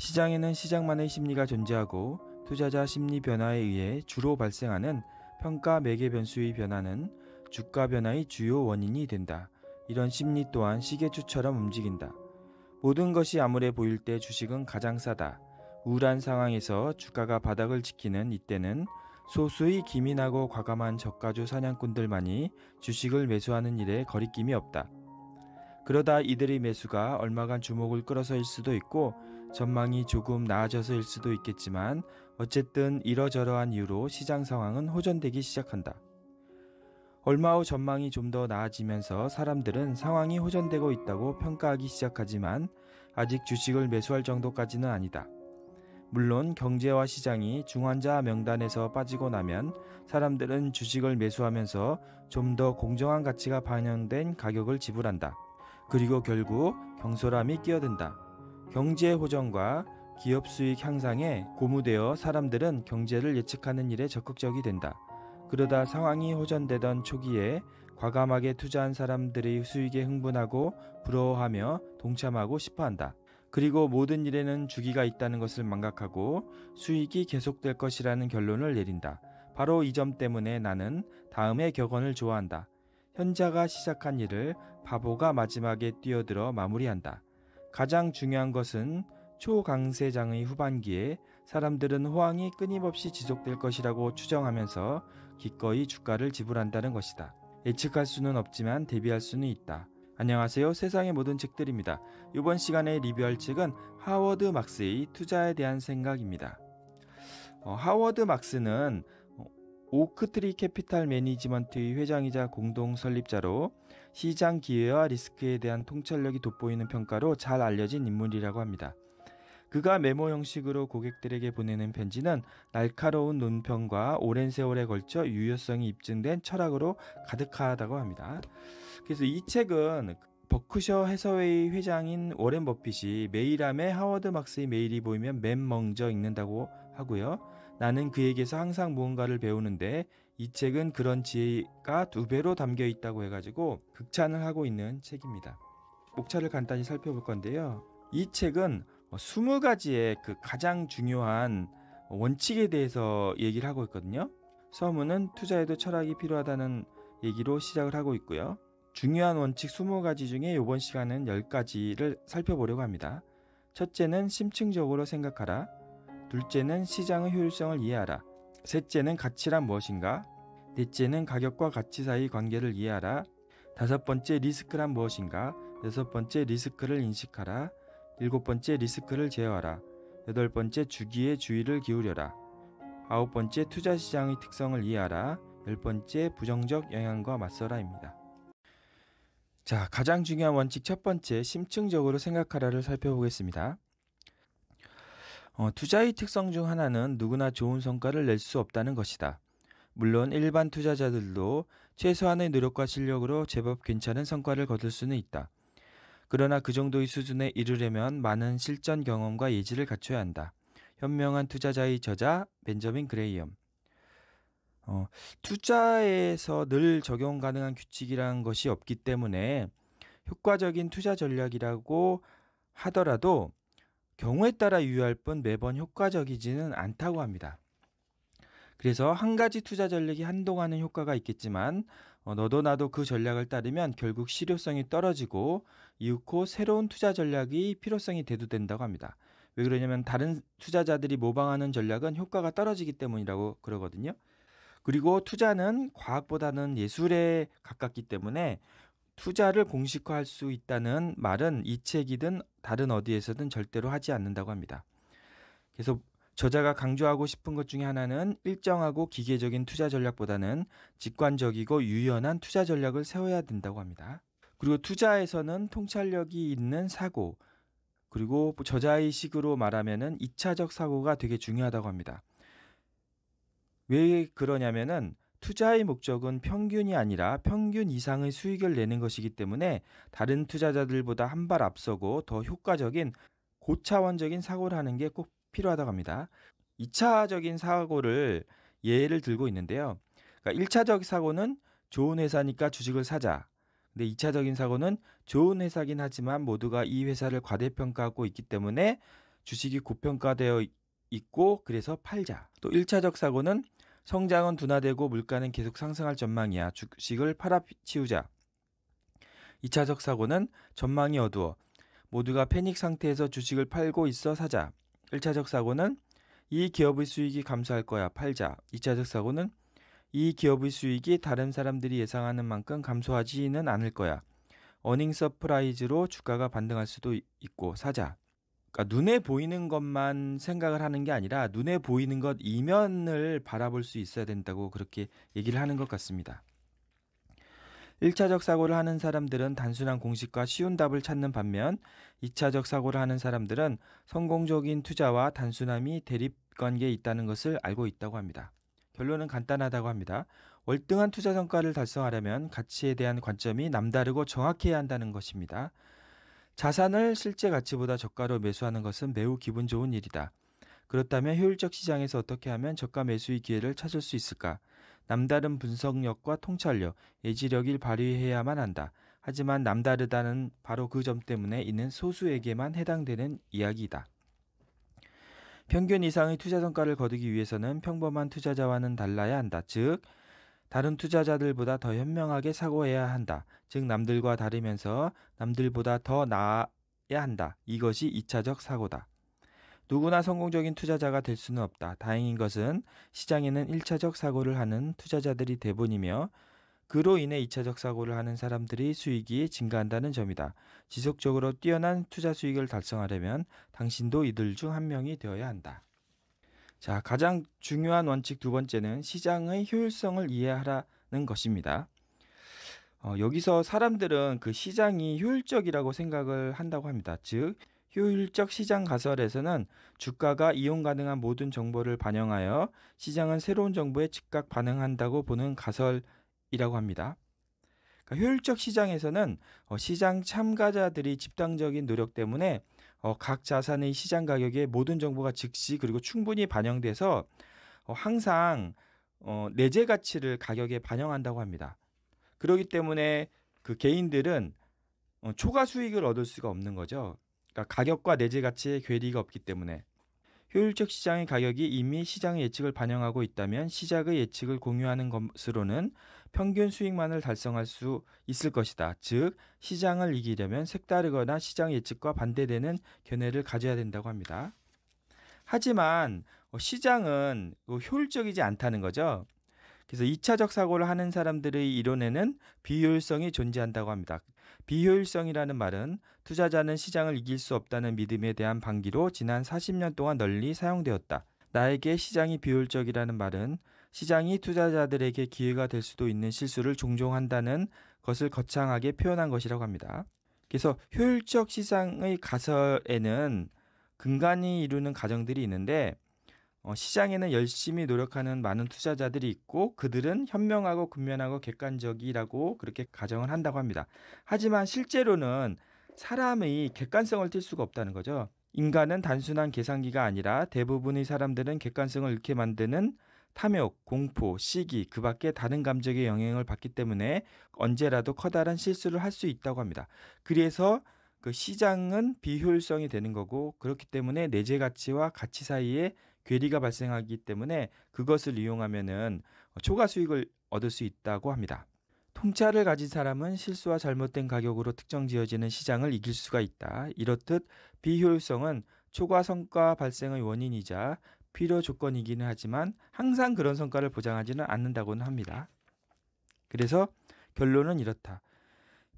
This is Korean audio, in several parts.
시장에는 시장만의 심리가 존재하고 투자자 심리 변화에 의해 주로 발생하는 평가 매개 변수의 변화는 주가 변화의 주요 원인이 된다. 이런 심리 또한 시계추처럼 움직인다. 모든 것이 암울해 보일 때 주식은 가장 싸다. 우울한 상황에서 주가가 바닥을 지키는 이때는 소수의 기민하고 과감한 저가주 사냥꾼들만이 주식을 매수하는 일에 거리낌이 없다. 그러다 이들의 매수가 얼마간 주목을 끌어서일 수도 있고 전망이 조금 나아져서일 수도 있겠지만 어쨌든 이러저러한 이유로 시장 상황은 호전되기 시작한다. 얼마 후 전망이 좀 더 나아지면서 사람들은 상황이 호전되고 있다고 평가하기 시작하지만 아직 주식을 매수할 정도까지는 아니다. 물론 경제와 시장이 중환자 명단에서 빠지고 나면 사람들은 주식을 매수하면서 좀 더 공정한 가치가 반영된 가격을 지불한다. 그리고 결국 경솔함이 끼어든다. 경제 호전과 기업 수익 향상에 고무되어 사람들은 경제를 예측하는 일에 적극적이 된다. 그러다 상황이 호전되던 초기에 과감하게 투자한 사람들의 수익에 흥분하고 부러워하며 동참하고 싶어 한다. 그리고 모든 일에는 주기가 있다는 것을 망각하고 수익이 계속될 것이라는 결론을 내린다. 바로 이 점 때문에 나는 다음의 격언을 좋아한다. 현자가 시작한 일을 바보가 마지막에 뛰어들어 마무리한다. 가장 중요한 것은 초강세장의 후반기에 사람들은 호황이 끊임없이 지속될 것이라고 추정하면서 기꺼이 주가를 지불한다는 것이다. 예측할 수는 없지만 대비할 수는 있다. 안녕하세요. 세상의 모든 책들입니다. 이번 시간에 리뷰할 책은 하워드 막스의 투자에 대한 생각입니다. 어, 하워드 막스는 어, 오크트리 캐피탈 매니지먼트의 회장이자 공동 설립자로 시장 기회와 리스크에 대한 통찰력이 돋보이는 평가로 잘 알려진 인물이라고 합니다. 그가 메모 형식으로 고객들에게 보내는 편지는 날카로운 논평과 오랜 세월에 걸쳐 유효성이 입증된 철학으로 가득하다고 합니다. 그래서 이 책은 버크셔 해서웨이 회장인 워렌 버핏이 메일함에 하워드 막스의 메일이 보이면 맨 멍져 읽는다고 하고요. 나는 그에게서 항상 무언가를 배우는데 이 책은 그런 지혜가 두 배로 담겨 있다고 해가지고 극찬을 하고 있는 책입니다. 목차를 간단히 살펴볼 건데요. 이 책은 20가지의 뭐 그 가장 중요한 원칙에 대해서 얘기를 하고 있거든요. 서문은 투자에도 철학이 필요하다는 얘기로 시작을 하고 있고요. 중요한 원칙 20가지 중에 이번 시간은 10가지를 살펴보려고 합니다. 첫째는 심층적으로 생각하라. 둘째는 시장의 효율성을 이해하라. 셋째는 가치란 무엇인가? 넷째는 가격과 가치 사이 관계를 이해하라. 다섯 번째 리스크란 무엇인가? 여섯 번째 리스크를 인식하라. 일곱 번째 리스크를 제어하라. 여덟 번째 주기에 주의를 기울여라. 아홉 번째 투자 시장의 특성을 이해하라. 열 번째 부정적 영향과 맞서라입니다. 자, 가장 중요한 원칙 첫 번째 심층적으로 생각하라를 살펴보겠습니다. 어, 투자의 특성 중 하나는 누구나 좋은 성과를 낼 수 없다는 것이다. 물론 일반 투자자들도 최소한의 노력과 실력으로 제법 괜찮은 성과를 거둘 수는 있다. 그러나 그 정도의 수준에 이르려면 많은 실전 경험과 예지를 갖춰야 한다. 현명한 투자자의 저자 벤저민 그레이엄. 어, 투자에서 늘 적용 가능한 규칙이란 것이 없기 때문에 효과적인 투자 전략이라고 하더라도 경우에 따라 유효할 뿐 매번 효과적이지는 않다고 합니다. 그래서 한 가지 투자 전략이 한동안은 효과가 있겠지만 어, 너도 나도 그 전략을 따르면 결국 실효성이 떨어지고 이윽고 새로운 투자 전략이 필요성이 대두된다고 합니다. 왜 그러냐면 다른 투자자들이 모방하는 전략은 효과가 떨어지기 때문이라고 그러거든요. 그리고 투자는 과학보다는 예술에 가깝기 때문에 투자를 공식화할 수 있다는 말은 이 책이든 다른 어디에서든 절대로 하지 않는다고 합니다. 그래서 저자가 강조하고 싶은 것 중에 하나는 일정하고 기계적인 투자 전략보다는 직관적이고 유연한 투자 전략을 세워야 된다고 합니다. 그리고 투자에서는 통찰력이 있는 사고, 그리고 저자의 식으로 말하면은 2차적 사고가 되게 중요하다고 합니다. 왜 그러냐면은 투자의 목적은 평균이 아니라 평균 이상의 수익을 내는 것이기 때문에 다른 투자자들보다 한 발 앞서고 더 효과적인 고차원적인 사고를 하는 게 꼭 필요하다고 합니다. 2차적인 사고를 예를 들고 있는데요. 그러니까 1차적 사고는 좋은 회사니까 주식을 사자. 근데 2차적인 사고는 좋은 회사긴 하지만 모두가 이 회사를 과대평가하고 있기 때문에 주식이 고평가되어 있고 그래서 팔자. 또 1차적 사고는 성장은 둔화되고 물가는 계속 상승할 전망이야. 주식을 팔아치우자. 2차적 사고는 전망이 어두워. 모두가 패닉 상태에서 주식을 팔고 있어 사자. 1차적 사고는 이 기업의 수익이 감소할 거야. 팔자. 2차적 사고는 이 기업의 수익이 다른 사람들이 예상하는 만큼 감소하지는 않을 거야. 어닝 서프라이즈로 주가가 반등할 수도 있고 사자. 그러니까 눈에 보이는 것만 생각을 하는 게 아니라 눈에 보이는 것 이면을 바라볼 수 있어야 된다고 그렇게 얘기를 하는 것 같습니다. 1차적 사고를 하는 사람들은 단순한 공식과 쉬운 답을 찾는 반면 2차적 사고를 하는 사람들은 성공적인 투자와 단순함이 대립 관계에 있다는 것을 알고 있다고 합니다. 결론은 간단하다고 합니다. 월등한 투자 성과를 달성하려면 가치에 대한 관점이 남다르고 정확해야 한다는 것입니다. 자산을 실제 가치보다 저가로 매수하는 것은 매우 기분 좋은 일이다. 그렇다면 효율적 시장에서 어떻게 하면 저가 매수의 기회를 찾을 수 있을까? 남다른 분석력과 통찰력, 예지력을 발휘해야만 한다. 하지만 남다르다는 바로 그 점 때문에 있는 소수에게만 해당되는 이야기이다. 평균 이상의 투자 성과를 거두기 위해서는 평범한 투자자와는 달라야 한다. 즉, 다른 투자자들보다 더 현명하게 사고해야 한다. 즉 남들과 다르면서 남들보다 더 나아야 한다. 이것이 2차적 사고다. 누구나 성공적인 투자자가 될 수는 없다. 다행인 것은 시장에는 1차적 사고를 하는 투자자들이 대부분이며 그로 인해 2차적 사고를 하는 사람들이 수익이 증가한다는 점이다. 지속적으로 뛰어난 투자 수익을 달성하려면 당신도 이들 중 한 명이 되어야 한다. 자, 가장 중요한 원칙 두 번째는 시장의 효율성을 이해하라는 것입니다. 어, 여기서 사람들은 그 시장이 효율적이라고 생각을 한다고 합니다. 즉, 효율적 시장 가설에서는 주가가 이용 가능한 모든 정보를 반영하여 시장은 새로운 정보에 즉각 반응한다고 보는 가설이라고 합니다. 그러니까 효율적 시장에서는 어, 시장 참가자들이 집단적인 노력 때문에 어, 각 자산의 시장 가격에 모든 정보가 즉시 그리고 충분히 반영돼서 어, 항상 어, 내재 가치를 가격에 반영한다고 합니다. 그러기 때문에 그 개인들은 어, 초과 수익을 얻을 수가 없는 거죠. 그러니까 가격과 내재 가치의 괴리가 없기 때문에 효율적 시장의 가격이 이미 시장의 예측을 반영하고 있다면 시장의 예측을 공유하는 것으로는 평균 수익만을 달성할 수 있을 것이다. 즉, 시장을 이기려면 색다르거나 시장 예측과 반대되는 견해를 가져야 된다고 합니다. 하지만 어, 시장은 어, 효율적이지 않다는 거죠. 그래서 2차적 사고를 하는 사람들의 이론에는 비효율성이 존재한다고 합니다. 비효율성이라는 말은 투자자는 시장을 이길 수 없다는 믿음에 대한 방기로 지난 40년 동안 널리 사용되었다. 나에게 시장이 비효율적이라는 말은 시장이 투자자들에게 기회가 될 수도 있는 실수를 종종 한다는 것을 거창하게 표현한 것이라고 합니다. 그래서 효율적 시장의 가설에는 근간이 이루는 가정들이 있는데 어, 시장에는 열심히 노력하는 많은 투자자들이 있고 그들은 현명하고 근면하고 객관적이라고 그렇게 가정을 한다고 합니다. 하지만 실제로는 사람의 객관성을 띌 수가 없다는 거죠. 인간은 단순한 계산기가 아니라 대부분의 사람들은 객관성을 잃게 만드는 탐욕, 공포, 시기, 그밖에 다른 감정의 영향을 받기 때문에 언제라도 커다란 실수를 할 수 있다고 합니다. 그래서 그 시장은 비효율성이 되는 거고 그렇기 때문에 내재 가치와 가치 사이에 괴리가 발생하기 때문에 그것을 이용하면은 초과 수익을 얻을 수 있다고 합니다. 통찰을 가진 사람은 실수와 잘못된 가격으로 특정 지어지는 시장을 이길 수가 있다. 이렇듯 비효율성은 초과 성과 발생의 원인이자 필요 조건이기는 하지만 항상 그런 성과를 보장하지는 않는다고는 합니다. 그래서 결론은 이렇다.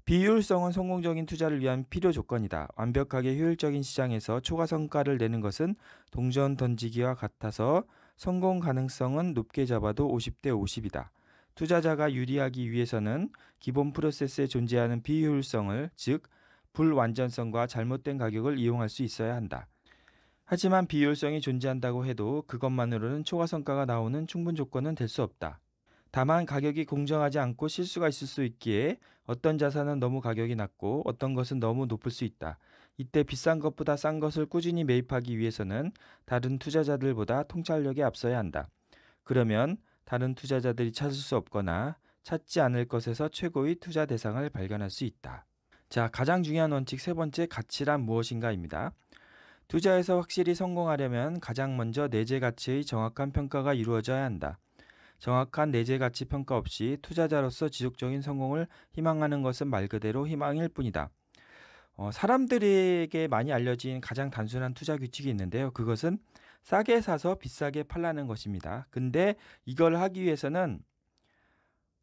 비효율성은 성공적인 투자를 위한 필요 조건이다. 완벽하게 효율적인 시장에서 초과 성과를 내는 것은 동전 던지기와 같아서 성공 가능성은 높게 잡아도 50대 50이다. 투자자가 유리하기 위해서는 기본 프로세스에 존재하는 비효율성을 즉 불완전성과 잘못된 가격을 이용할 수 있어야 한다. 하지만 비효율성이 존재한다고 해도 그것만으로는 초과 성과가 나오는 충분 조건은 될 수 없다. 다만 가격이 공정하지 않고 실수가 있을 수 있기에 어떤 자산은 너무 가격이 낮고 어떤 것은 너무 높을 수 있다. 이때 비싼 것보다 싼 것을 꾸준히 매입하기 위해서는 다른 투자자들보다 통찰력이 앞서야 한다. 그러면 다른 투자자들이 찾을 수 없거나 찾지 않을 것에서 최고의 투자 대상을 발견할 수 있다. 자, 가장 중요한 원칙 세 번째 가치란 무엇인가입니다. 투자에서 확실히 성공하려면 가장 먼저 내재 가치의 정확한 평가가 이루어져야 한다. 정확한 내재 가치 평가 없이 투자자로서 지속적인 성공을 희망하는 것은 말 그대로 희망일 뿐이다. 어, 사람들에게 많이 알려진 가장 단순한 투자 규칙이 있는데요. 그것은 싸게 사서 비싸게 팔라는 것입니다. 근데 이걸 하기 위해서는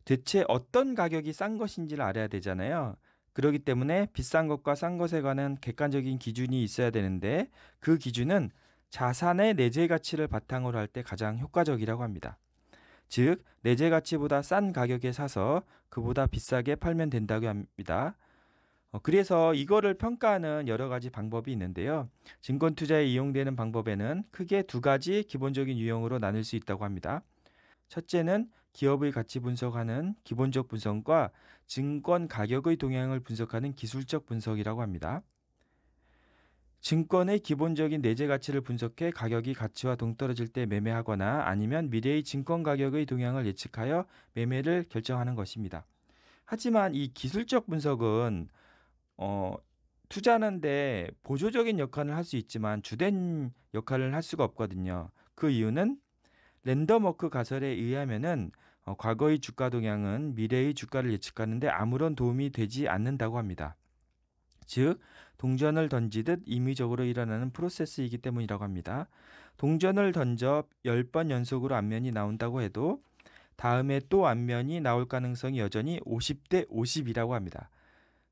대체 어떤 가격이 싼 것인지를 알아야 되잖아요. 그렇기 때문에 비싼 것과 싼 것에 관한 객관적인 기준이 있어야 되는데 그 기준은 자산의 내재 가치를 바탕으로 할 때 가장 효과적이라고 합니다. 즉, 내재 가치보다 싼 가격에 사서 그보다 비싸게 팔면 된다고 합니다. 어, 그래서 이거를 평가하는 여러 가지 방법이 있는데요. 증권 투자에 이용되는 방법에는 크게 두 가지 기본적인 유형으로 나눌 수 있다고 합니다. 첫째는 기업의 가치 분석하는 기본적 분석과 증권 가격의 동향을 분석하는 기술적 분석이라고 합니다. 증권의 기본적인 내재 가치를 분석해 가격이 가치와 동떨어질 때 매매하거나 아니면 미래의 증권 가격의 동향을 예측하여 매매를 결정하는 것입니다. 하지만 이 기술적 분석은 어, 투자하는데 보조적인 역할을 할 수 있지만 주된 역할을 할 수가 없거든요. 그 이유는 랜덤워크 가설에 의하면은 어, 과거의 주가 동향은 미래의 주가를 예측하는데 아무런 도움이 되지 않는다고 합니다. 즉 동전을 던지듯 임의적으로 일어나는 프로세스이기 때문이라고 합니다. 동전을 던져 10번 연속으로 안면이 나온다고 해도 다음에 또안면이 나올 가능성이 여전히 50대 50이라고 합니다.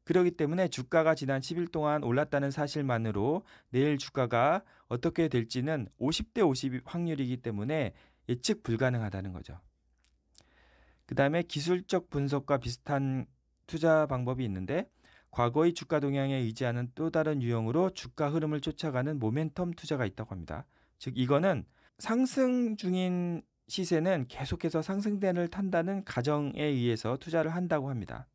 그렇기 때문에 주가가 지난 10일 동안 올랐다는 사실만으로 내일 주가가 어떻게 될지는 50대 50 확률이기 때문에 예측 불가능하다는 거죠. 그 다음에 기술적 분석과 비슷한 투자 방법이 있는데 과거의 주가 동향에 의지하는 또 다른 유형으로 주가 흐름을 쫓아가는 모멘텀 투자가 있다고 합니다. 즉 이거는 상승 중인 시세는 계속해서 상승된을 탄다는 가정에 의해서 투자를 한다고 합니다.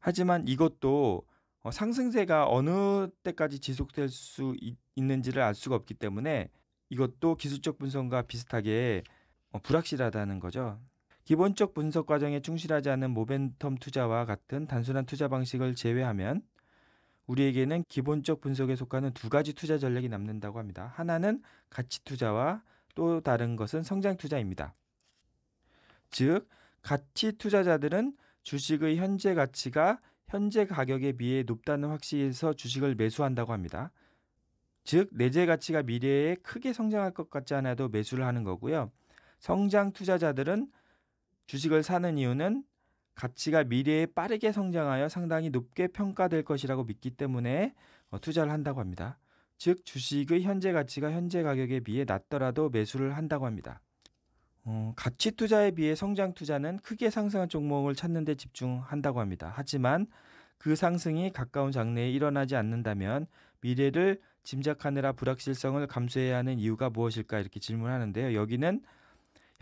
하지만 이것도 어, 상승세가 어느 때까지 지속될 수 있는지를 알 수가 없기 때문에 이것도 기술적 분석과 비슷하게 어, 불확실하다는 거죠. 기본적 분석 과정에 충실하지 않은 모멘텀 투자와 같은 단순한 투자 방식을 제외하면 우리에게는 기본적 분석에 속하는 두 가지 투자 전략이 남는다고 합니다. 하나는 가치 투자와 또 다른 것은 성장 투자입니다. 즉, 가치 투자자들은 주식의 현재 가치가 현재 가격에 비해 높다는 확신에서 주식을 매수한다고 합니다. 즉, 내재 가치가 미래에 크게 성장할 것 같지 않아도 매수를 하는 거고요. 성장 투자자들은 주식을 사는 이유는 가치가 미래에 빠르게 성장하여 상당히 높게 평가될 것이라고 믿기 때문에 어, 투자를 한다고 합니다. 즉 주식의 현재 가치가 현재 가격에 비해 낮더라도 매수를 한다고 합니다. 어, 가치 투자에 비해 성장 투자는 크게 상승한 종목을 찾는 데 집중한다고 합니다. 하지만 그 상승이 가까운 장래에 일어나지 않는다면 미래를 짐작하느라 불확실성을 감수해야 하는 이유가 무엇일까 이렇게 질문하는데요. 여기는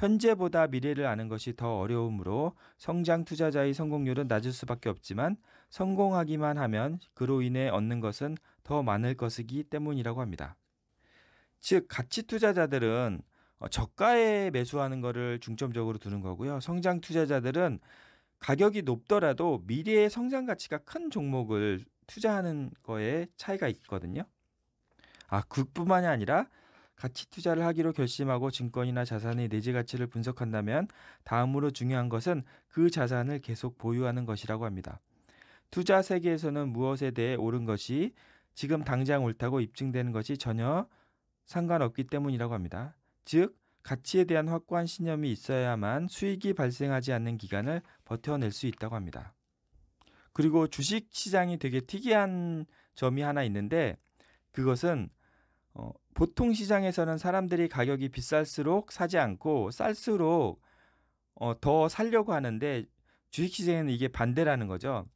현재보다 미래를 아는 것이 더 어려우므로 성장 투자자의 성공률은 낮을 수밖에 없지만 성공하기만 하면 그로 인해 얻는 것은 더 많을 것이기 때문이라고 합니다. 즉 가치 투자자들은 어, 저가에 매수하는 것을 중점적으로 두는 거고요. 성장 투자자들은 가격이 높더라도 미래의 성장 가치가 큰 종목을 투자하는 거에 차이가 있거든요. 아, 그뿐만이 아니라 가치 투자를 하기로 결심하고 증권이나 자산의 내재 가치를 분석한다면 다음으로 중요한 것은 그 자산을 계속 보유하는 것이라고 합니다. 투자 세계에서는 무엇에 대해 옳은 것이 지금 당장 옳다고 입증되는 것이 전혀 상관없기 때문이라고 합니다. 즉, 가치에 대한 확고한 신념이 있어야만 수익이 발생하지 않는 기간을 버텨낼 수 있다고 합니다. 그리고 주식 시장이 되게 특이한 점이 하나 있는데 그것은 어, 보통 시장에서는 사람들이 가격이 비쌀수록 사지 않고 쌀수록 어, 더 살려고 하는데 주식시장에는 이게 반대라는 거죠.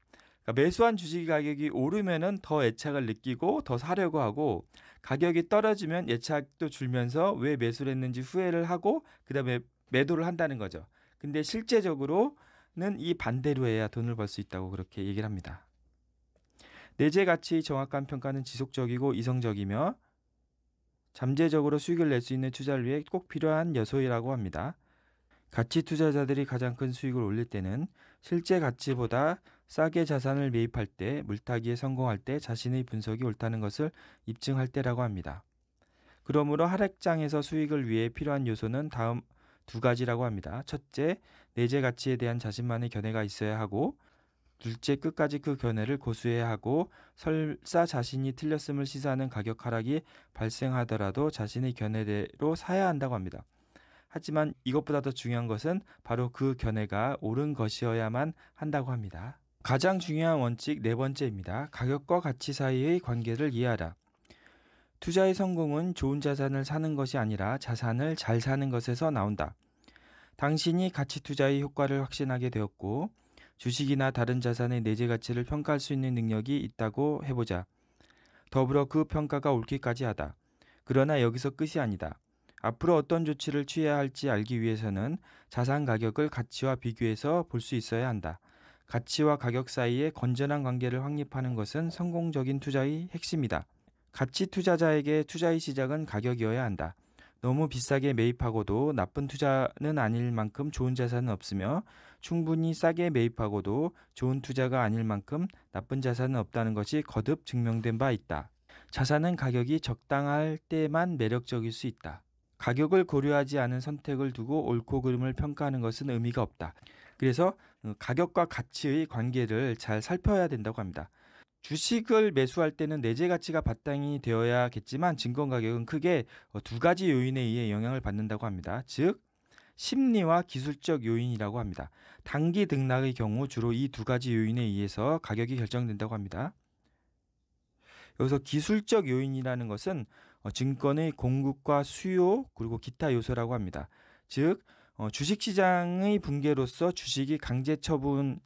그러니까 매수한 주식 가격이 오르면은 더 애착을 느끼고 더 사려고 하고 가격이 떨어지면 애착도 줄면서 왜 매수를 했는지 후회를 하고 그다음에 매도를 한다는 거죠. 근데 실제적으로는 이 반대로 해야 돈을 벌 수 있다고 그렇게 얘기를 합니다. 내재 가치 정확한 평가는 지속적이고 이성적이며 잠재적으로 수익을 낼 수 있는 투자를 위해 꼭 필요한 요소이라고 합니다. 가치 투자자들이 가장 큰 수익을 올릴 때는 실제 가치보다 싸게 자산을 매입할 때, 물타기에 성공할 때 자신의 분석이 옳다는 것을 입증할 때라고 합니다. 그러므로 하락장에서 수익을 위해 필요한 요소는 다음 두 가지라고 합니다. 첫째, 내재 가치에 대한 자신만의 견해가 있어야 하고, 둘째 끝까지 그 견해를 고수해야 하고 설사 자신이 틀렸음을 시사하는 가격 하락이 발생하더라도 자신의 견해대로 사야 한다고 합니다. 하지만 이것보다 더 중요한 것은 바로 그 견해가 옳은 것이어야만 한다고 합니다. 가장 중요한 원칙 네 번째입니다. 가격과 가치 사이의 관계를 이해하라. 투자의 성공은 좋은 자산을 사는 것이 아니라 자산을 잘 사는 것에서 나온다. 당신이 가치 투자의 효과를 확신하게 되었고, 주식이나 다른 자산의 내재 가치를 평가할 수 있는 능력이 있다고 해보자. 더불어 그 평가가 옳기까지 하다. 그러나 여기서 끝이 아니다. 앞으로 어떤 조치를 취해야 할지 알기 위해서는 자산 가격을 가치와 비교해서 볼 수 있어야 한다. 가치와 가격 사이에 건전한 관계를 확립하는 것은 성공적인 투자의 핵심이다. 가치 투자자에게 투자의 시작은 가격이어야 한다. 너무 비싸게 매입하고도 나쁜 투자는 아닐 만큼 좋은 자산은 없으며 충분히 싸게 매입하고도 좋은 투자가 아닐 만큼 나쁜 자산은 없다는 것이 거듭 증명된 바 있다. 자산은 가격이 적당할 때만 매력적일 수 있다. 가격을 고려하지 않은 선택을 두고 옳고 그름을 평가하는 것은 의미가 없다. 그래서 어, 가격과 가치의 관계를 잘 살펴야 된다고 합니다. 주식을 매수할 때는 내재 가치가 바탕이 되어야겠지만 증권 가격은 크게 어, 두 가지 요인에 의해 영향을 받는다고 합니다. 즉 심리와 기술적 요인이라고 합니다. 단기 등락의 경우 주로 이 두 가지 요인에 의해서 가격이 결정된다고 합니다. 여기서 기술적 요인이라는 것은 어, 증권의 공급과 수요 그리고 기타 요소라고 합니다. 즉 어, 주식시장의 붕괴로서 주식이 강제 처분을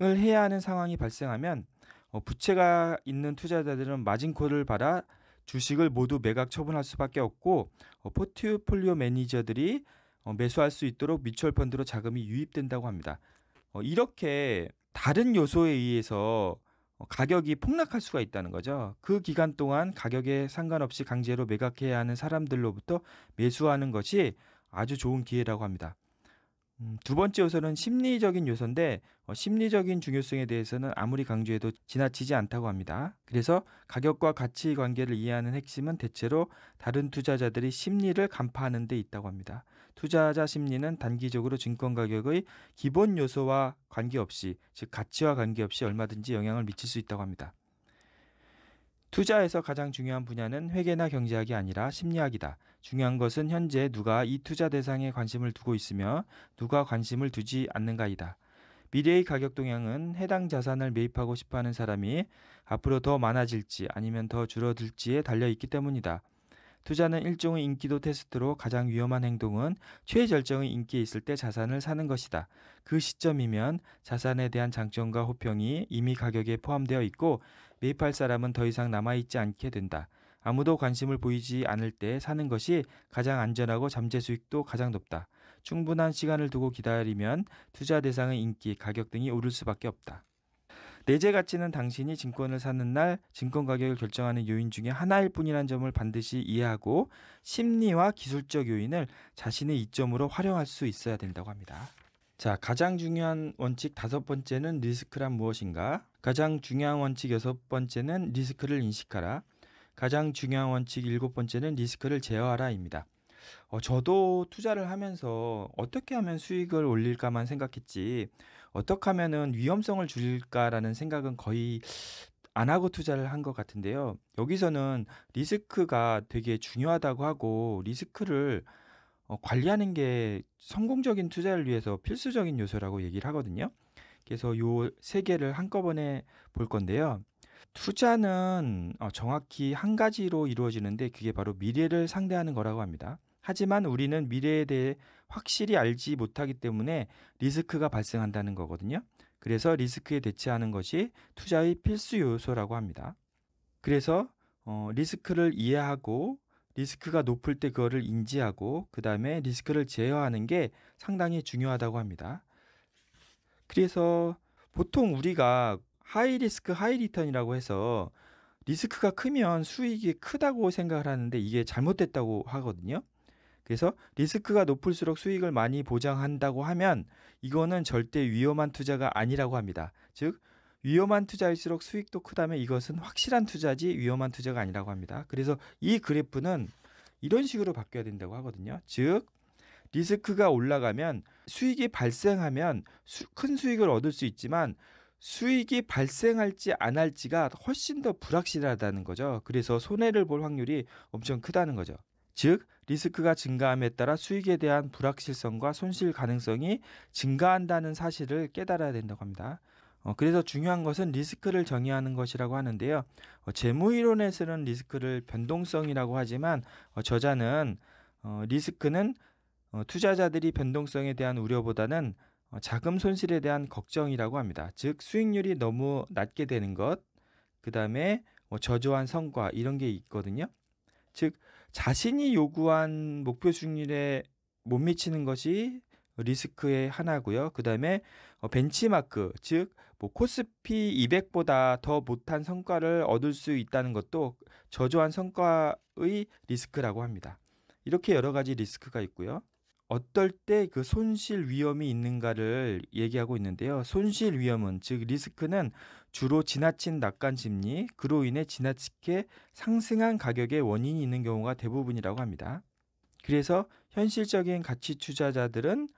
해야 하는 상황이 발생하면 어, 부채가 있는 투자자들은 마진콜을 받아 주식을 모두 매각 처분할 수밖에 없고 포트폴리오 매니저들이 어, 매수할 수 있도록 미추얼 펀드로 자금이 유입된다고 합니다. 어, 이렇게 다른 요소에 의해서 어, 가격이 폭락할 수가 있다는 거죠. 그 기간 동안 가격에 상관없이 강제로 매각해야 하는 사람들로부터 매수하는 것이 아주 좋은 기회라고 합니다. 음, 두 번째 요소는 심리적인 요소인데 어, 심리적인 중요성에 대해서는 아무리 강조해도 지나치지 않다고 합니다. 그래서 가격과 가치 관계를 이해하는 핵심은 대체로 다른 투자자들이 심리를 간파하는 데 있다고 합니다. 투자자 심리는 단기적으로 증권 가격의 기본 요소와 관계없이 즉 가치와 관계없이 얼마든지 영향을 미칠 수 있다고 합니다. 투자에서 가장 중요한 분야는 회계나 경제학이 아니라 심리학이다. 중요한 것은 현재 누가 이 투자 대상에 관심을 두고 있으며 누가 관심을 두지 않는가이다. 미래의 가격 동향은 해당 자산을 매입하고 싶어 하는 사람이 앞으로 더 많아질지 아니면 더 줄어들지에 달려 있기 때문이다. 투자는 일종의 인기도 테스트로 가장 위험한 행동은 최절정의 인기에 있을 때 자산을 사는 것이다. 그 시점이면 자산에 대한 장점과 호평이 이미 가격에 포함되어 있고 매입할 사람은 더 이상 남아있지 않게 된다. 아무도 관심을 보이지 않을 때 사는 것이 가장 안전하고 잠재 수익도 가장 높다. 충분한 시간을 두고 기다리면 투자 대상의 인기, 가격 등이 오를 수밖에 없다. 내재 가치는 당신이 증권을 사는 날 증권 가격을 결정하는 요인 중에 하나일 뿐이라는 점을 반드시 이해하고 심리와 기술적 요인을 자신의 이점으로 활용할 수 있어야 된다고 합니다. 자, 가장 중요한 원칙 다섯 번째는 리스크란 무엇인가? 가장 중요한 원칙 여섯 번째는 리스크를 인식하라. 가장 중요한 원칙 일곱 번째는 리스크를 제어하라입니다. 어, 저도 투자를 하면서 어떻게 하면 수익을 올릴까만 생각했지 어떻게 하면은 위험성을 줄일까라는 생각은 거의 안 하고 투자를 한 것 같은데요. 여기서는 리스크가 되게 중요하다고 하고 리스크를 어, 관리하는 게 성공적인 투자를 위해서 필수적인 요소라고 얘기를 하거든요. 그래서 요 세 개를 한꺼번에 볼 건데요. 투자는 어, 정확히 한 가지로 이루어지는데 그게 바로 미래를 상대하는 거라고 합니다. 하지만 우리는 미래에 대해 확실히 알지 못하기 때문에 리스크가 발생한다는 거거든요. 그래서 리스크에 대체하는 것이 투자의 필수 요소라고 합니다. 그래서 어, 리스크를 이해하고 리스크가 높을 때 그거를 인지하고 그 다음에 리스크를 제어하는 게 상당히 중요하다고 합니다. 그래서 보통 우리가 하이 리스크 하이 리턴이라고 해서 리스크가 크면 수익이 크다고 생각을 하는데 이게 잘못됐다고 하거든요. 그래서 리스크가 높을수록 수익을 많이 보장한다고 하면 이거는 절대 위험한 투자가 아니라고 합니다. 즉 위험한 투자일수록 수익도 크다면 이것은 확실한 투자지 위험한 투자가 아니라고 합니다. 그래서 이 그래프는 이런 식으로 바뀌어야 된다고 하거든요. 즉 리스크가 올라가면 수익이 발생하면 수, 큰 수익을 얻을 수 있지만 수익이 발생할지 안 할지가 훨씬 더 불확실하다는 거죠. 그래서 손해를 볼 확률이 엄청 크다는 거죠. 즉 리스크가 증가함에 따라 수익에 대한 불확실성과 손실 가능성이 증가한다는 사실을 깨달아야 된다고 합니다. 어, 그래서 중요한 것은 리스크를 정의하는 것이라고 하는데요. 어, 재무이론에서는 리스크를 변동성이라고 하지만 어, 저자는 어, 리스크는 어, 투자자들이 변동성에 대한 우려보다는 어, 자금 손실에 대한 걱정이라고 합니다. 즉 수익률이 너무 낮게 되는 것, 그 다음에 어, 저조한 성과 이런 게 있거든요. 즉 자신이 요구한 목표 수익률에 못 미치는 것이 리스크의 하나고요. 그다음에 어, 벤치마크 즉뭐 코스피 200보다 더 못한 성과를 얻을 수 있다는 것도 저조한 성과의 리스크라고 합니다. 이렇게 여러 가지 리스크가 있고요. 어떨 때 그 손실 위험이 있는가를 얘기하고 있는데요. 손실 위험은 즉 리스크는 주로 지나친 낙관 심리, 그로 인해 지나치게 상승한 가격의 원인이 있는 경우가 대부분이라고 합니다. 그래서 현실적인 가치 투자자들은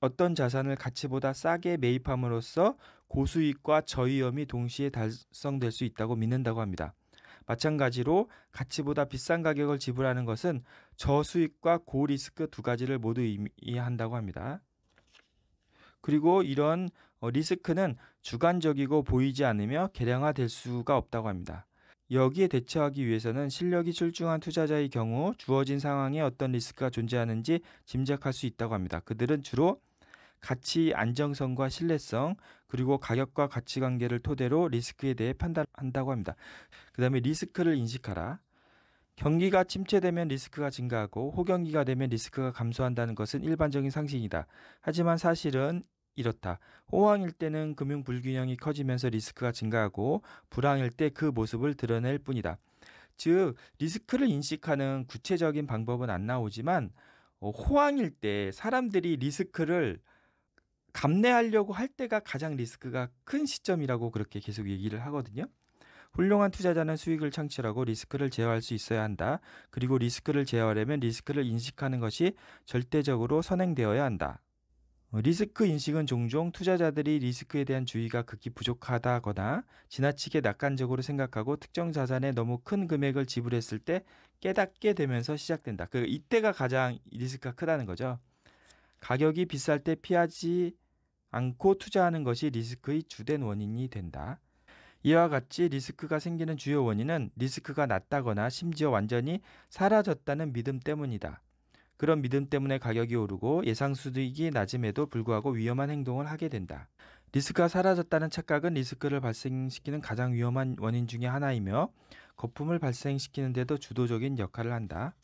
어떤 자산을 가치보다 싸게 매입함으로써 고수익과 저위험이 동시에 달성될 수 있다고 믿는다고 합니다. 마찬가지로 가치보다 비싼 가격을 지불하는 것은 저수익과 고리스크 두 가지를 모두 의미한다고 합니다. 그리고 이런 어, 리스크는 주관적이고 보이지 않으며 계량화될 수가 없다고 합니다. 여기에 대처하기 위해서는 실력이 출중한 투자자의 경우 주어진 상황에 어떤 리스크가 존재하는지 짐작할 수 있다고 합니다. 그들은 주로 가치 안정성과 신뢰성 그리고 가격과 가치 관계를 토대로 리스크에 대해 판단한다고 합니다. 그다음에 리스크를 인식하라. 경기가 침체되면 리스크가 증가하고 호경기가 되면 리스크가 감소한다는 것은 일반적인 상식이다. 하지만 사실은 이렇다. 호황일 때는 금융 불균형이 커지면서 리스크가 증가하고 불황일 때 그 모습을 드러낼 뿐이다. 즉 리스크를 인식하는 구체적인 방법은 안 나오지만 어, 호황일 때 사람들이 리스크를 감내하려고 할 때가 가장 리스크가 큰 시점이라고 그렇게 계속 얘기를 하거든요. 훌륭한 투자자는 수익을 창출하고 리스크를 제어할 수 있어야 한다. 그리고 리스크를 제어하려면 리스크를 인식하는 것이 절대적으로 선행되어야 한다. 어, 리스크 인식은 종종 투자자들이 리스크에 대한 주의가 극히 부족하다거나 지나치게 낙관적으로 생각하고 특정 자산에 너무 큰 금액을 지불했을 때 깨닫게 되면서 시작된다. 그 이때가 가장 리스크가 크다는 거죠. 가격이 비쌀 때 피하지 않고 투자하는 것이 리스크의 주된 원인이 된다. 이와 같이 리스크가 생기는 주요 원인은 리스크가 낮다거나 심지어 완전히 사라졌다는 믿음 때문이다. 그런 믿음 때문에 가격이 오르고 예상 수득이 낮음에도 불구하고 위험한 행동을 하게 된다. 리스크가 사라졌다는 착각은 리스크를 발생시키는 가장 위험한 원인 중의 하나이며 거품을 발생시키는데도 주도적인 역할을 한다.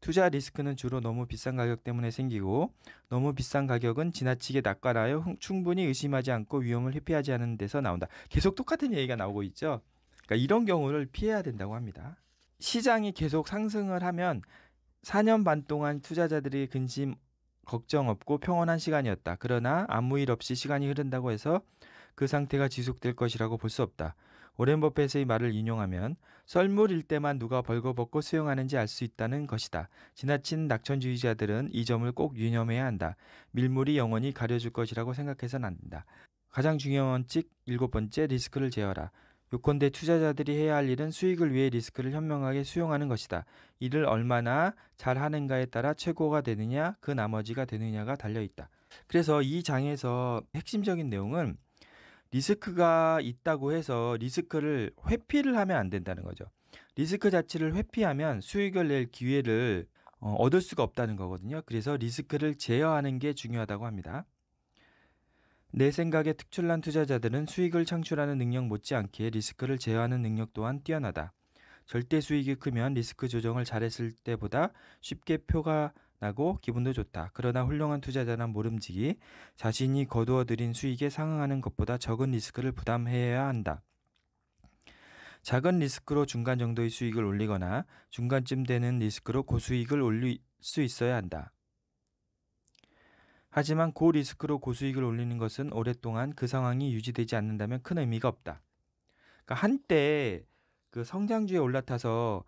투자 리스크는 주로 너무 비싼 가격 때문에 생기고 너무 비싼 가격은 지나치게 낮가라여 충분히 의심하지 않고 위험을 회피하지 않은 데서 나온다. 계속 똑같은 얘기가 나오고 있죠. 그러니까 이런 경우를 피해야 된다고 합니다. 시장이 계속 상승을 하면 4년 반 동안 투자자들이 근심 걱정 없고 평온한 시간이었다. 그러나 아무 일 없이 시간이 흐른다고 해서 그 상태가 지속될 것이라고 볼 수 없다. 오렌 버펫의 말을 인용하면 썰물일 때만 누가 벌거벗고 수용하는지알 수 있다는 것이다. 지나친 낙천주의자들은 이 점을 꼭 유념해야 한다. 밀물이 영원히 가려줄 것이라고 생각해서는 안 된다. 가장 중요한 원칙 일곱 번째 리스크를 제어라. 요컨대 투자자들이 해야 할 일은 수익을 위해 리스크를 현명하게 수용하는 것이다. 이를 얼마나 잘 하는가에 따라 최고가 되느냐, 그 나머지가 되느냐가 달려 있다. 그래서 이 장에서 핵심적인 내용은 리스크가 있다고 해서 리스크를 회피를 하면 안 된다는 거죠. 리스크 자체를 회피하면 수익을 낼 기회를 어, 얻을 수가 없다는 거거든요. 그래서 리스크를 제어하는 게 중요하다고 합니다. 내 생각에 특출난 투자자들은 수익을 창출하는 능력 못지않게 리스크를 제어하는 능력 또한 뛰어나다. 절대 수익이 크면 리스크 조정을 잘했을 때보다 쉽게 표가 나고 기분도 좋다. 그러나 훌륭한 투자자란 모름지기 자신이 거두어들인 수익에 상응하는 것보다 적은 리스크를 부담해야 한다. 작은 리스크로 중간 정도의 수익을 올리거나 중간쯤 되는 리스크로 고수익을 올릴 수 있어야 한다. 하지만 고리스크로 고수익을 올리는 것은 오랫동안 그 상황이 유지되지 않는다면 큰 의미가 없다. 그러니까 한때 그 성장주에 올라타서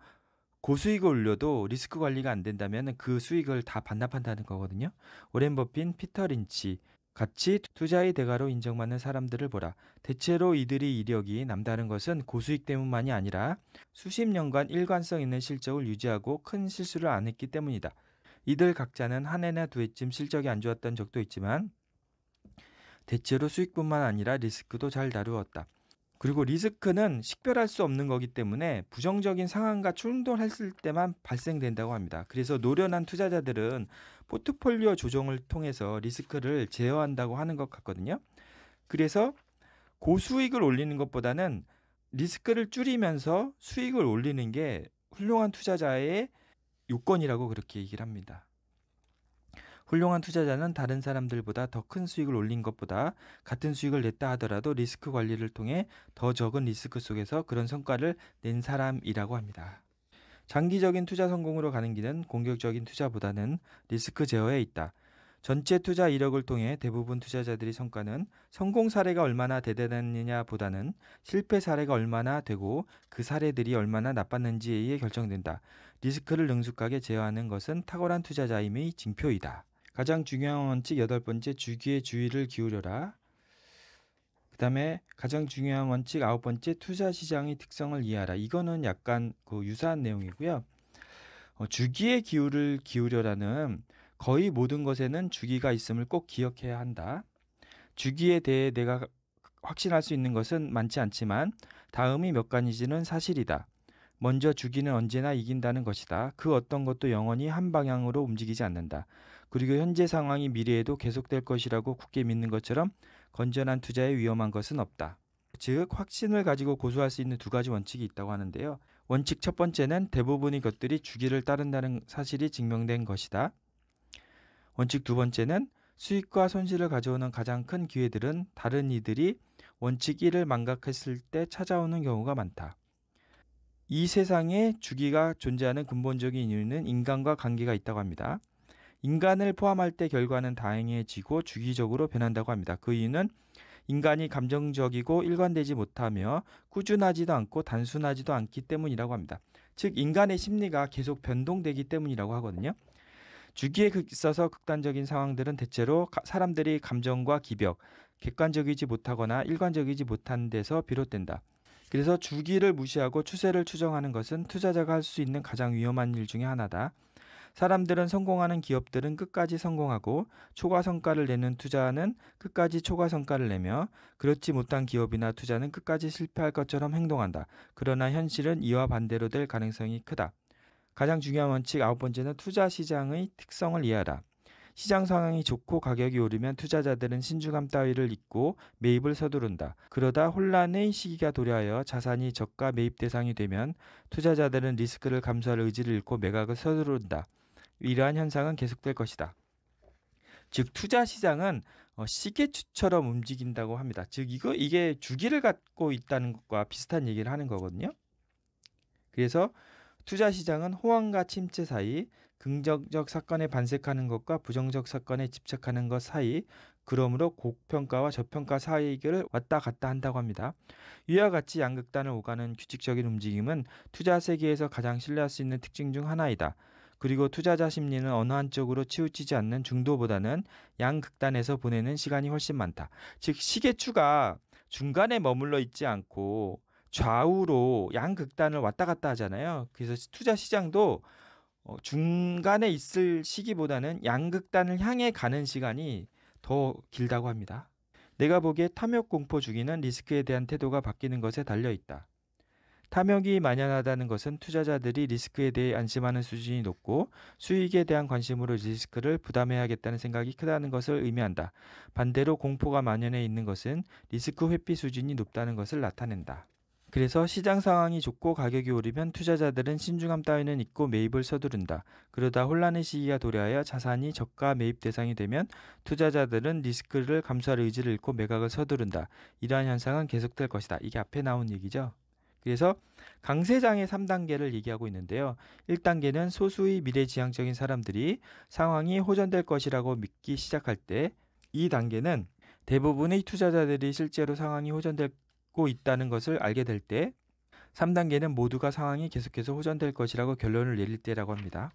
고수익을 그 올려도 리스크 관리가 안 된다면 그 수익을 다 반납한다는 거거든요. 오렌 버핀, 피터 린치 같이 투자의 대가로 인정받는 사람들을 보라. 대체로 이들의 이력이 남다른 것은 고수익 때문만이 아니라 수십 년간 일관성 있는 실적을 유지하고 큰 실수를 안 했기 때문이다. 이들 각자는 한 해나 두 해쯤 실적이 안 좋았던 적도 있지만 대체로 수익뿐만 아니라 리스크도 잘 다루었다. 그리고 리스크는 식별할 수 없는 거기 때문에 부정적인 상황과 충돌했을 때만 발생된다고 합니다. 그래서 노련한 투자자들은 포트폴리오 조정을 통해서 리스크를 제어한다고 하는 것 같거든요. 그래서 고수익을 올리는 것보다는 리스크를 줄이면서 수익을 올리는 게 훌륭한 투자자의 요건이라고 그렇게 얘기를 합니다. 훌륭한 투자자는 다른 사람들보다 더 큰 수익을 올린 것보다 같은 수익을 냈다 하더라도 리스크 관리를 통해 더 적은 리스크 속에서 그런 성과를 낸 사람이라고 합니다. 장기적인 투자 성공으로 가는 길은 공격적인 투자보다는 리스크 제어에 있다. 전체 투자 이력을 통해 대부분 투자자들이 성과는 성공 사례가 얼마나 대단했느냐 보다는 실패 사례가 얼마나 되고 그 사례들이 얼마나 나빴는지에 의해 결정된다. 리스크를 능숙하게 제어하는 것은 탁월한 투자자임의 징표이다. 가장 중요한 원칙 여덟 번째 주기에 주의를 기울여라. 그 다음에 가장 중요한 원칙 아홉 번째 투자 시장의 특성을 이해하라. 이거는 약간 그 유사한 내용이고요. 어, 주기에 기울을 기울여라는 거의 모든 것에는 주기가 있음을 꼭 기억해야 한다. 주기에 대해 내가 확신할 수 있는 것은 많지 않지만 다음이 몇 가지는 사실이다. 먼저 주기는 언제나 이긴다는 것이다. 그 어떤 것도 영원히 한 방향으로 움직이지 않는다. 그리고 현재 상황이 미래에도 계속될 것이라고 굳게 믿는 것처럼 건전한 투자에 위험한 것은 없다. 즉 확신을 가지고 고수할 수 있는 두 가지 원칙이 있다고 하는데요. 원칙 첫 번째는 대부분의 것들이 주기를 따른다는 사실이 증명된 것이다. 원칙 두 번째는 수익과 손실을 가져오는 가장 큰 기회들은 다른 이들이 원칙 1을 망각했을 때 찾아오는 경우가 많다. 이 세상에 주기가 존재하는 근본적인 이유는 인간과 관계가 있다고 합니다. 인간을 포함할 때 결과는 다행해지고 주기적으로 변한다고 합니다. 그 이유는 인간이 감정적이고 일관되지 못하며 꾸준하지도 않고 단순하지도 않기 때문이라고 합니다. 즉 인간의 심리가 계속 변동되기 때문이라고 하거든요. 주기에 있어서 극단적인 상황들은 대체로 사람들이 감정과 기벽, 객관적이지 못하거나 일관적이지 못한 데서 비롯된다. 그래서 주기를 무시하고 추세를 추정하는 것은 투자자가 할 수 있는 가장 위험한 일 중의 하나다. 사람들은 성공하는 기업들은 끝까지 성공하고 초과 성과를 내는 투자는 끝까지 초과 성과를 내며 그렇지 못한 기업이나 투자는 끝까지 실패할 것처럼 행동한다. 그러나 현실은 이와 반대로 될 가능성이 크다. 가장 중요한 원칙 아홉 번째는 투자 시장의 특성을 이해하라. 시장 상황이 좋고 가격이 오르면 투자자들은 신중함 따위를 잊고 매입을 서두른다. 그러다 혼란의 시기가 도래하여 자산이 저가 매입 대상이 되면 투자자들은 리스크를 감수할 의지를 잃고 매각을 서두른다. 이러한 현상은 계속될 것이다. 즉 투자 시장은 어, 시계추처럼 움직인다고 합니다. 즉 이거 이게 주기를 갖고 있다는 것과 비슷한 얘기를 하는 거거든요. 그래서 투자 시장은 호황과 침체 사이 긍정적 사건에 반색하는 것과 부정적 사건에 집착하는 것 사이 그러므로 고평가와 저평가 사이의 결을 왔다 갔다 한다고 합니다. 위와 같이 양극단을 오가는 규칙적인 움직임은 투자 세계에서 가장 신뢰할 수 있는 특징 중 하나이다. 그리고 투자자 심리는 어느 한쪽으로 치우치지 않는 중도보다는 양극단에서 보내는 시간이 훨씬 많다. 즉 시계추가 중간에 머물러 있지 않고 좌우로 양극단을 왔다 갔다 하잖아요. 그래서 투자 시장도 어, 중간에 있을 시기보다는 양극단을 향해 가는 시간이 더 길다고 합니다. 내가 보기에 탐욕 공포 주기는 리스크에 대한 태도가 바뀌는 것에 달려 있다. 탐욕이 만연하다는 것은 투자자들이 리스크에 대해 안심하는 수준이 높고 수익에 대한 관심으로 리스크를 부담해야겠다는 생각이 크다는 것을 의미한다. 반대로 공포가 만연해 있는 것은 리스크 회피 수준이 높다는 것을 나타낸다. 그래서 시장 상황이 좋고 가격이 오르면 투자자들은 신중함 따위는 잊고 매입을 서두른다. 그러다 혼란의 시기가 도래하여 자산이 저가 매입 대상이 되면 투자자들은 리스크를 감수할 의지를 잃고 매각을 서두른다. 이러한 현상은 계속될 것이다. 이게 앞에 나온 얘기죠. 그래서 강세장의 3단계를 얘기하고 있는데요. 1단계는 소수의 미래지향적인 사람들이 상황이 호전될 것이라고 믿기 시작할 때 2단계는 대부분의 투자자들이 실제로 상황이 호전되고 있다는 것을 알게 될때 3단계는 모두가 상황이 계속해서 호전될 것이라고 결론을 내릴 때라고 합니다.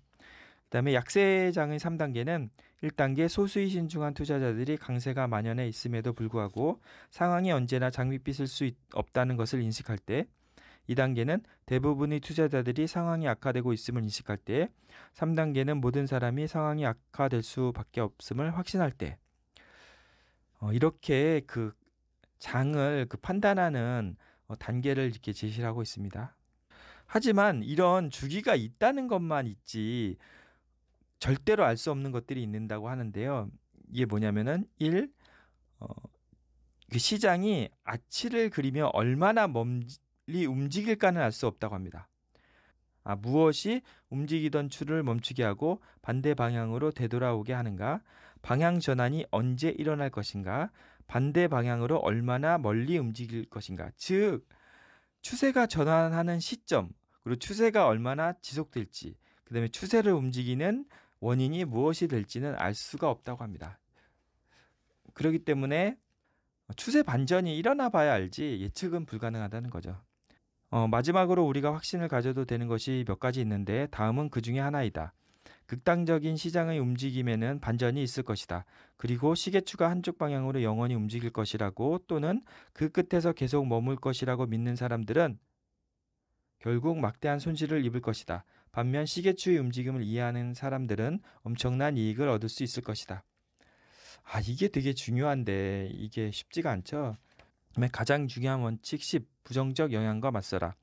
그 다음에 약세장의 3단계는 1단계 소수의 신중한 투자자들이 강세가 만연해 있음에도 불구하고 상황이 언제나 장밋빛을수 있, 없다는 것을 인식할 때 2단계는 대부분의 투자자들이 상황이 악화되고 있음을 인식할 때, 3단계는 모든 사람이 상황이 악화될 수밖에 없음을 확신할 때, 어, 이렇게 그 장을 그 판단하는 어, 단계를 이렇게 제시를 하고 있습니다. 하지만 이런 주기가 있다는 것만 있지, 절대로 알 수 없는 것들이 있는다고 하는데요. 이게 뭐냐면은 1. 어, 그 시장이 아치를 그리며 얼마나 멈, 줄이 움직일까는 알 수 없다고 합니다. 아, 무엇이 움직이던 추를 멈추게 하고 반대 방향으로 되돌아오게 하는가? 방향 전환이 언제 일어날 것인가? 반대 방향으로 얼마나 멀리 움직일 것인가? 즉, 추세가 전환하는 시점, 그리고 추세가 얼마나 지속될지, 그 다음에 추세를 움직이는 원인이 무엇이 될지는 알 수가 없다고 합니다. 그렇기 때문에 추세 반전이 일어나 봐야 알지 예측은 불가능하다는 거죠. 어, 마지막으로 우리가 확신을 가져도 되는 것이 몇 가지 있는데 다음은 그 중에 하나이다. 극단적인 시장의 움직임에는 반전이 있을 것이다. 그리고 시계추가 한쪽 방향으로 영원히 움직일 것이라고 또는 그 끝에서 계속 머물 것이라고 믿는 사람들은 결국 막대한 손실을 입을 것이다. 반면 시계추의 움직임을 이해하는 사람들은 엄청난 이익을 얻을 수 있을 것이다. 아, 이게 되게 중요한데 이게 쉽지가 않죠. 네, 가장 중요한 원칙 10. 부정적 영향과 맞서라.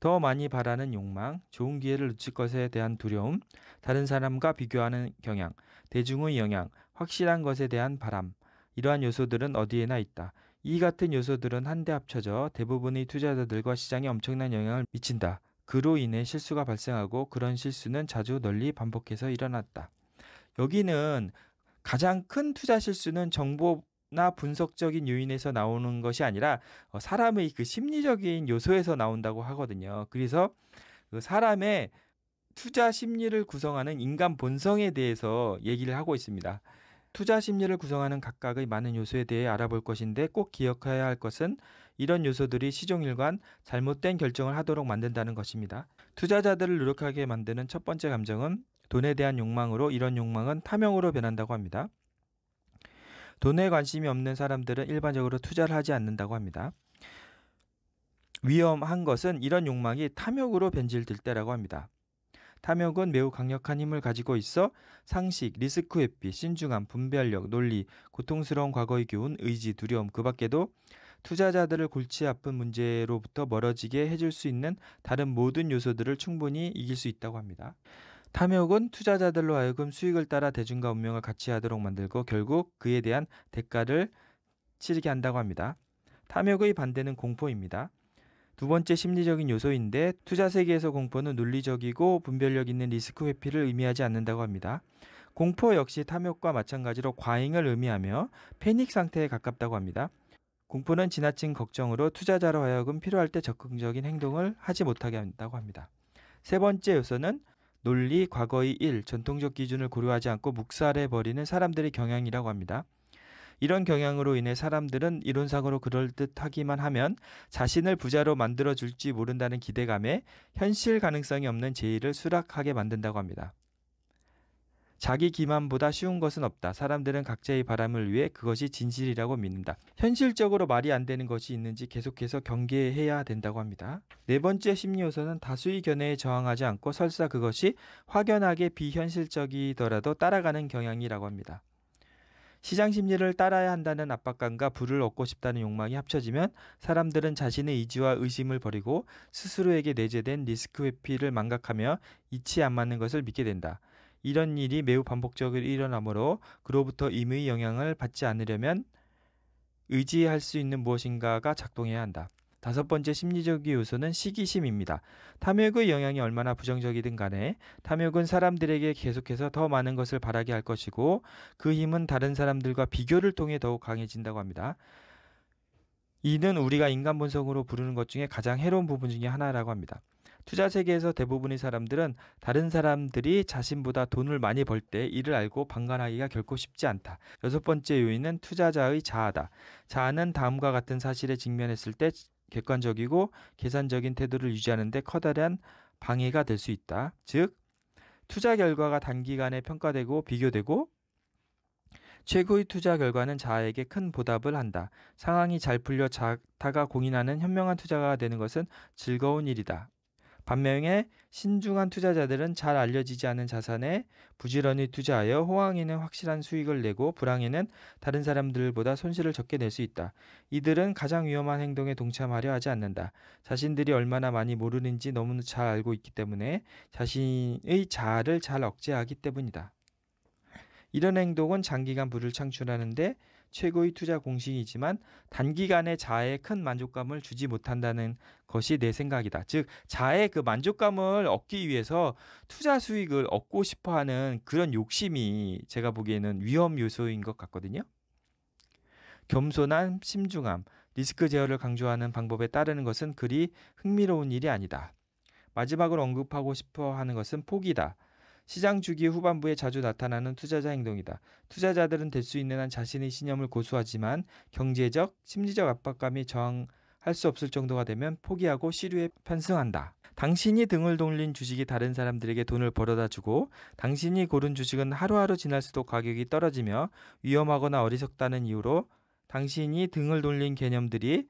더 많이 바라는 욕망, 좋은 기회를 놓칠 것에 대한 두려움, 다른 사람과 비교하는 경향, 대중의 영향, 확실한 것에 대한 바람. 이러한 요소들은 어디에나 있다. 이 같은 요소들은 한데 합쳐져 대부분의 투자자들과 시장에 엄청난 영향을 미친다. 그로 인해 실수가 발생하고 그런 실수는 자주 널리 반복해서 일어났다. 여기는 가장 큰 투자 실수는 정보 나 분석적인 요인에서 나오는 것이 아니라 어, 사람의 그 심리적인 요소에서 나온다고 하거든요. 그래서 그 사람의 투자 심리를 구성하는 인간 본성에 대해서 얘기를 하고 있습니다. 투자 심리를 구성하는 각각의 많은 요소에 대해 알아볼 것인데 꼭 기억해야 할 것은 이런 요소들이 시종일관 잘못된 결정을 하도록 만든다는 것입니다. 투자자들을 노력하게 만드는 첫 번째 감정은 돈에 대한 욕망으로 이런 욕망은 탐욕으로 변한다고 합니다. 돈에 관심이 없는 사람들은 일반적으로 투자를 하지 않는다고 합니다. 위험한 것은 이런 욕망이 탐욕으로 변질될 때라고 합니다. 탐욕은 매우 강력한 힘을 가지고 있어 상식, 리스크 회피, 신중함, 분별력, 논리, 고통스러운 과거의 교훈, 의지, 두려움 그 밖에도 투자자들을 골치 아픈 문제로부터 멀어지게 해줄 수 있는 다른 모든 요소들을 충분히 이길 수 있다고 합니다. 탐욕은 투자자들로 하여금 수익을 따라 대중과 운명을 같이 하도록 만들고 결국 그에 대한 대가를 치르게 한다고 합니다. 탐욕의 반대는 공포입니다. 두 번째 심리적인 요소인데 투자 세계에서 공포는 논리적이고 분별력 있는 리스크 회피를 의미하지 않는다고 합니다. 공포 역시 탐욕과 마찬가지로 과잉을 의미하며 패닉 상태에 가깝다고 합니다. 공포는 지나친 걱정으로 투자자로 하여금 필요할 때 적극적인 행동을 하지 못하게 한다고 합니다. 세 번째 요소는 논리, 과거의 일, 전통적 기준을 고려하지 않고 묵살해 버리는 사람들의 경향이라고 합니다. 이런 경향으로 인해 사람들은 이론상으로 그럴듯하기만 하면 자신을 부자로 만들어 줄지 모른다는 기대감에 현실 가능성이 없는 제의를 수락하게 만든다고 합니다. 자기 기만보다 쉬운 것은 없다. 사람들은 각자의 바람을 위해 그것이 진실이라고 믿는다. 현실적으로 말이 안 되는 것이 있는지 계속해서 경계해야 된다고 합니다. 네 번째 심리 요소는 다수의 견해에 저항하지 않고 설사 그것이 확연하게 비현실적이더라도 따라가는 경향이라고 합니다. 시장 심리를 따라야 한다는 압박감과 불을 얻고 싶다는 욕망이 합쳐지면 사람들은 자신의 의지와 의심을 버리고 스스로에게 내재된 리스크 회피를 망각하며 이치 안 맞는 것을 믿게 된다. 이런 일이 매우 반복적으로 일어나므로 그로부터 임의 영향을 받지 않으려면 의지할 수 있는 무엇인가가 작동해야 한다. 다섯 번째 심리적 요소는 시기심입니다. 탐욕의 영향이 얼마나 부정적이든 간에 탐욕은 사람들에게 계속해서 더 많은 것을 바라게 할 것이고 그 힘은 다른 사람들과 비교를 통해 더욱 강해진다고 합니다. 이는 우리가 인간 본성으로 부르는 것 중에 가장 해로운 부분 중의 하나라고 합니다. 투자 세계에서 대부분의 사람들은 다른 사람들이 자신보다 돈을 많이 벌 때 이를 알고 방관하기가 결코 쉽지 않다. 여섯 번째 요인은 투자자의 자아다. 자아는 다음과 같은 사실에 직면했을 때 객관적이고 계산적인 태도를 유지하는데 커다란 방해가 될 수 있다. 즉, 투자 결과가 단기간에 평가되고 비교되고 최고의 투자 결과는 자아에게 큰 보답을 한다. 상황이 잘 풀려 자타가 공인하는 현명한 투자가 되는 것은 즐거운 일이다. 반면에 신중한 투자자들은 잘 알려지지 않은 자산에 부지런히 투자하여 호황에는 확실한 수익을 내고 불황에는 다른 사람들보다 손실을 적게 낼 수 있다. 이들은 가장 위험한 행동에 동참하려 하지 않는다. 자신들이 얼마나 많이 모르는지 너무 잘 알고 있기 때문에 자신의 자아를 잘 억제하기 때문이다. 이런 행동은 장기간 부를 창출하는데 최고의 투자 공식이지만 단기간에 자아에 큰 만족감을 주지 못한다는 것이 내 생각이다. 즉 자아의 그 만족감을 얻기 위해서 투자 수익을 얻고 싶어 하는 그런 욕심이 제가 보기에는 위험 요소인 것 같거든요. 겸손함, 심중함, 리스크 제어를 강조하는 방법에 따르는 것은 그리 흥미로운 일이 아니다. 마지막으로 언급하고 싶어 하는 것은 포기다. 시장 주기 후반부에 자주 나타나는 투자자 행동이다. 투자자들은 될 수 있는 한 자신의 신념을 고수하지만 경제적, 심리적 압박감이 저항할 수 없을 정도가 되면 포기하고 시류에 편승한다. 당신이 등을 돌린 주식이 다른 사람들에게 돈을 벌어다 주고 당신이 고른 주식은 하루하루 지날수록 가격이 떨어지며 위험하거나 어리석다는 이유로 당신이 등을 돌린 개념들이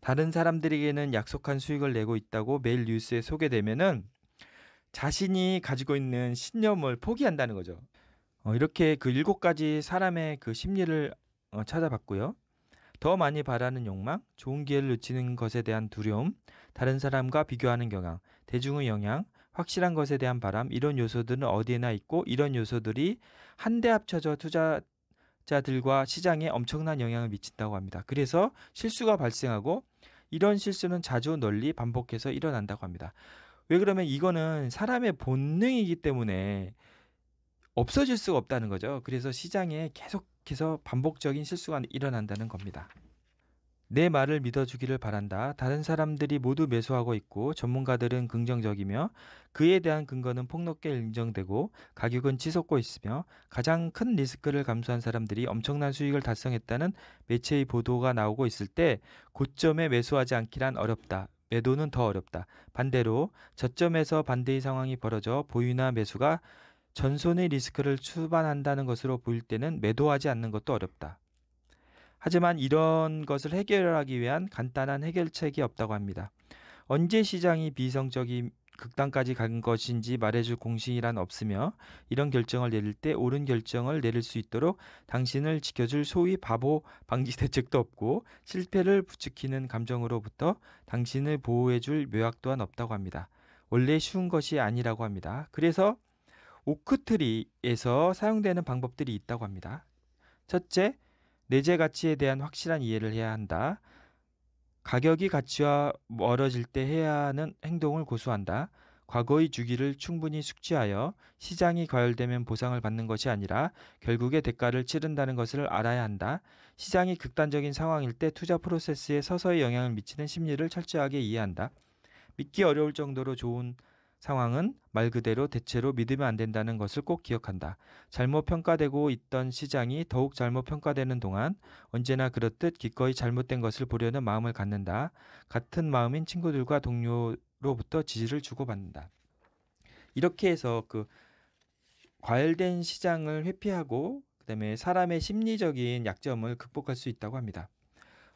다른 사람들에게는 약속한 수익을 내고 있다고 매일 뉴스에 소개되면은 자신이 가지고 있는 신념을 포기한다는 거죠. 어, 이렇게 그 일곱 가지 사람의 그 심리를 어, 찾아봤고요. 더 많이 바라는 욕망, 좋은 기회를 놓치는 것에 대한 두려움, 다른 사람과 비교하는 경향, 대중의 영향, 확실한 것에 대한 바람, 이런 요소들은 어디에나 있고 이런 요소들이 한데 합쳐져 투자자들과 시장에 엄청난 영향을 미친다고 합니다. 그래서 실수가 발생하고 이런 실수는 자주 널리 반복해서 일어난다고 합니다. 왜 그러면 이거는 사람의 본능이기 때문에 없어질 수가 없다는 거죠. 그래서 시장에 계속해서 반복적인 실수가 일어난다는 겁니다. 내 말을 믿어주기를 바란다. 다른 사람들이 모두 매수하고 있고 전문가들은 긍정적이며 그에 대한 근거는 폭넓게 인정되고 가격은 치솟고 있으며 가장 큰 리스크를 감수한 사람들이 엄청난 수익을 달성했다는 매체의 보도가 나오고 있을 때 고점에 매수하지 않기란 어렵다. 매도는 더 어렵다. 반대로 저점에서 반대의 상황이 벌어져 보유나 매수가 전손의 리스크를 수반한다는 것으로 보일 때는 매도하지 않는 것도 어렵다. 하지만 이런 것을 해결하기 위한 간단한 해결책이 없다고 합니다. 언제 시장이 비성적인 극단까지 간 것인지 말해줄 공신이란 없으며 이런 결정을 내릴 때 옳은 결정을 내릴 수 있도록 당신을 지켜줄 소위 바보 방지 대책도 없고 실패를 부추기는 감정으로부터 당신을 보호해줄 묘약 또한 없다고 합니다. 원래 쉬운 것이 아니라고 합니다. 그래서 오크트리에서 사용되는 방법들이 있다고 합니다. 첫째, 내재 가치에 대한 확실한 이해를 해야 한다. 가격이 가치와 멀어질 때 해야 하는 행동을 고수한다. 과거의 주기를 충분히 숙지하여 시장이 과열되면 보상을 받는 것이 아니라 결국에 대가를 치른다는 것을 알아야 한다. 시장이 극단적인 상황일 때 투자 프로세스에 서서히 영향을 미치는 심리를 철저하게 이해한다. 믿기 어려울 정도로 좋은 상황은 말 그대로 대체로 믿으면 안 된다는 것을 꼭 기억한다. 잘못 평가되고 있던 시장이 더욱 잘못 평가되는 동안 언제나 그렇듯 기꺼이 잘못된 것을 보려는 마음을 갖는다. 같은 마음인 친구들과 동료로부터 지지를 주고받는다. 이렇게 해서 그 과열된 시장을 회피하고 그다음에 사람의 심리적인 약점을 극복할 수 있다고 합니다.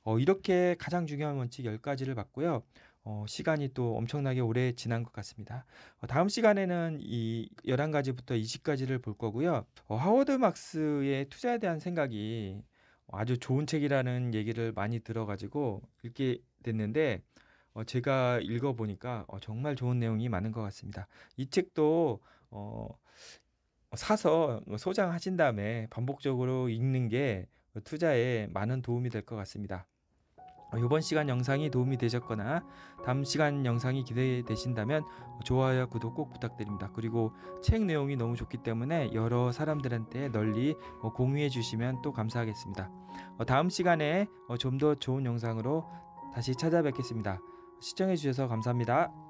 어, 이렇게 가장 중요한 원칙 열가지를 봤고요. 어, 시간이 또 엄청나게 오래 지난 것 같습니다. 어, 다음 시간에는 이 11가지부터 20가지를 볼 거고요. 어, 하워드 막스의 투자에 대한 생각이 아주 좋은 책이라는 얘기를 많이 들어가지고 읽게 됐는데 어, 제가 읽어보니까 어, 정말 좋은 내용이 많은 것 같습니다. 이 책도 어, 사서 소장하신 다음에 반복적으로 읽는 게 투자에 많은 도움이 될 것 같습니다. 이번 어, 시간 영상이 도움이 되셨거나 다음 시간 영상이 기대되신다면 좋아요, 구독 꼭 부탁드립니다. 그리고 책 내용이 너무 좋기 때문에 여러 사람들한테 널리 어, 공유해 주시면 또 감사하겠습니다. 어, 다음 시간에 좀 더 좋은 영상으로 다시 찾아뵙겠습니다. 시청해 주셔서 감사합니다.